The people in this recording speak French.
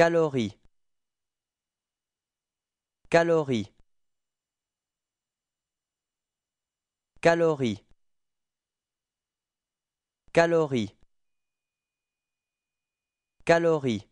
calories calories calories calories calories